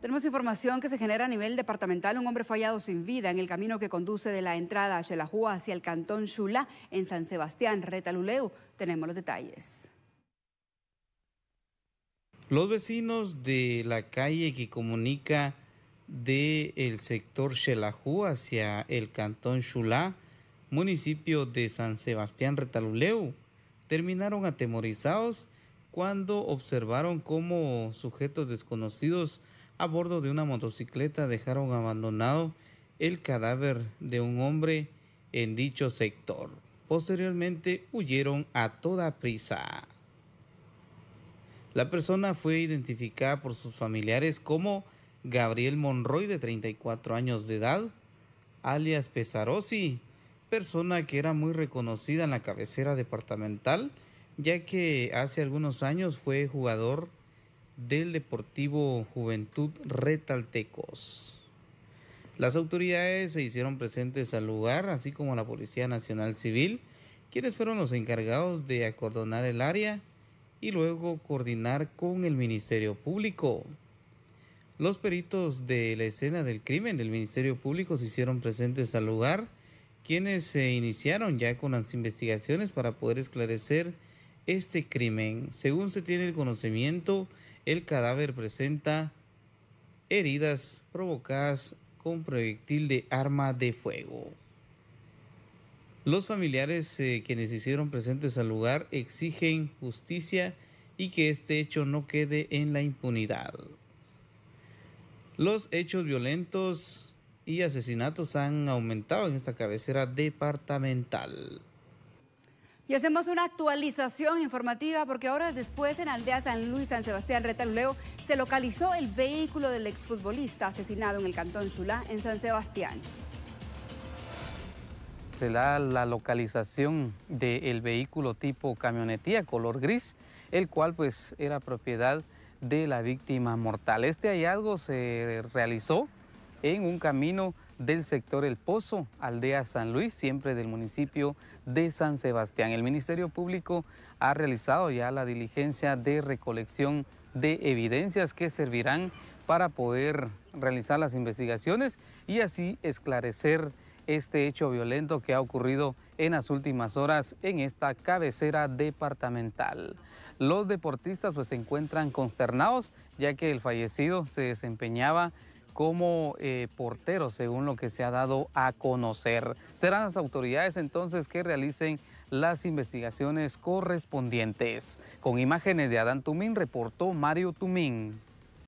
Tenemos información que se genera a nivel departamental. Un hombre fallado sin vida en el camino que conduce de la entrada a Xelajú hacia el cantón Chula en San Sebastián, Retaluleu. Tenemos los detalles. Los vecinos de la calle que comunica del sector Xelajú hacia el cantón Xulá... municipio de San Sebastián, Retaluleu, terminaron atemorizados cuando observaron cómo sujetos desconocidos a bordo de una motocicleta dejaron abandonado el cadáver de un hombre en dicho sector. Posteriormente huyeron a toda prisa. La persona fue identificada por sus familiares como Gabriel Monroy de 34 años de edad, alias Pesarossi. persona que era muy reconocida en la cabecera departamental, ya que hace algunos años fue jugador del Deportivo Juventud Retaltecos. Las autoridades se hicieron presentes al lugar, así como la Policía Nacional Civil, quienes fueron los encargados de acordonar el área y luego coordinar con el Ministerio Público. Los peritos de la escena del crimen del Ministerio Público se hicieron presentes al lugar, quienes se iniciaron ya con las investigaciones para poder esclarecer este crimen. Según se tiene el conocimiento, el cadáver presenta heridas provocadas con proyectil de arma de fuego. Los familiares que eh, quienes hicieron presentes al lugar exigen justicia y que este hecho no quede en la impunidad. Los hechos violentos y asesinatos han aumentado en esta cabecera departamental. Y hacemos una actualización informativa porque horas después en Aldea San Luis, San Sebastián, Retaluleo, se localizó el vehículo del exfutbolista asesinado en el Cantón Chulá, en San Sebastián. Se da la localización del vehículo tipo camionetía color gris, el cual pues era propiedad de la víctima mortal. Este hallazgo se realizó en un camino del sector El Pozo, aldea San Luis, siempre del municipio de San Sebastián. El Ministerio Público ha realizado ya la diligencia de recolección de evidencias que servirán para poder realizar las investigaciones y así esclarecer este hecho violento que ha ocurrido en las últimas horas en esta cabecera departamental. Los deportistas pues se encuentran consternados ya que el fallecido se desempeñaba como eh, portero, según lo que se ha dado a conocer. Serán las autoridades entonces que realicen las investigaciones correspondientes. Con imágenes de Adán Tumín, reportó Mario Tumín.